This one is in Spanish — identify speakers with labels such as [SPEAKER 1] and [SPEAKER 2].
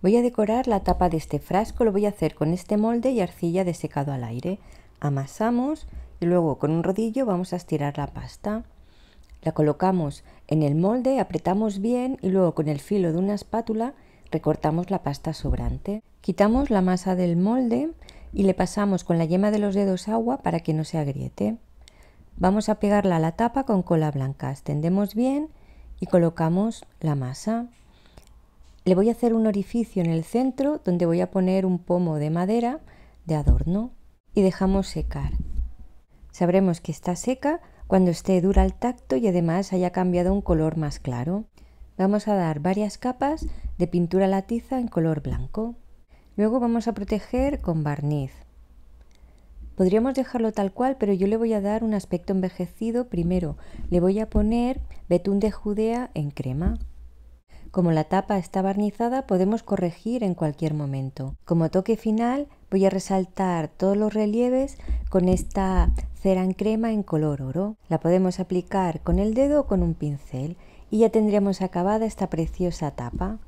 [SPEAKER 1] Voy a decorar la tapa de este frasco, lo voy a hacer con este molde y arcilla de secado al aire. Amasamos y luego con un rodillo vamos a estirar la pasta. La colocamos en el molde, apretamos bien y luego con el filo de una espátula recortamos la pasta sobrante. Quitamos la masa del molde y le pasamos con la yema de los dedos agua para que no se agriete. Vamos a pegarla a la tapa con cola blanca, extendemos bien y colocamos la masa le voy a hacer un orificio en el centro donde voy a poner un pomo de madera de adorno y dejamos secar. Sabremos que está seca cuando esté dura al tacto y además haya cambiado un color más claro. Vamos a dar varias capas de pintura latiza en color blanco. Luego vamos a proteger con barniz. Podríamos dejarlo tal cual, pero yo le voy a dar un aspecto envejecido primero. Le voy a poner betún de judea en crema. Como la tapa está barnizada podemos corregir en cualquier momento. Como toque final voy a resaltar todos los relieves con esta cera en crema en color oro. La podemos aplicar con el dedo o con un pincel y ya tendríamos acabada esta preciosa tapa.